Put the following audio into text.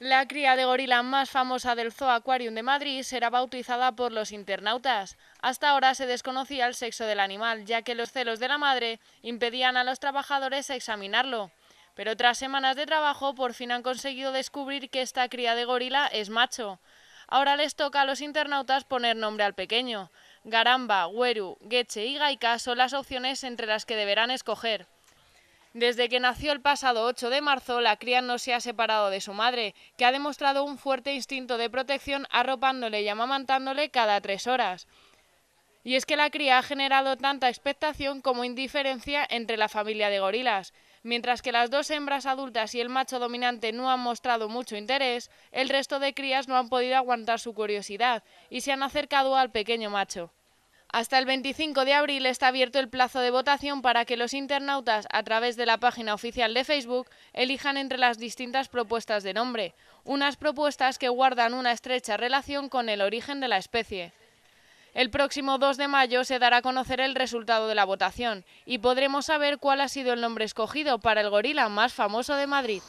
La cría de gorila más famosa del Zoo Aquarium de Madrid será bautizada por los internautas. Hasta ahora se desconocía el sexo del animal, ya que los celos de la madre impedían a los trabajadores examinarlo. Pero tras semanas de trabajo, por fin han conseguido descubrir que esta cría de gorila es macho. Ahora les toca a los internautas poner nombre al pequeño. Garamba, Hueru, Geche y Gaika son las opciones entre las que deberán escoger. Desde que nació el pasado 8 de marzo, la cría no se ha separado de su madre, que ha demostrado un fuerte instinto de protección arropándole y amamantándole cada tres horas. Y es que la cría ha generado tanta expectación como indiferencia entre la familia de gorilas. Mientras que las dos hembras adultas y el macho dominante no han mostrado mucho interés, el resto de crías no han podido aguantar su curiosidad y se han acercado al pequeño macho. Hasta el 25 de abril está abierto el plazo de votación para que los internautas, a través de la página oficial de Facebook, elijan entre las distintas propuestas de nombre, unas propuestas que guardan una estrecha relación con el origen de la especie. El próximo 2 de mayo se dará a conocer el resultado de la votación y podremos saber cuál ha sido el nombre escogido para el gorila más famoso de Madrid.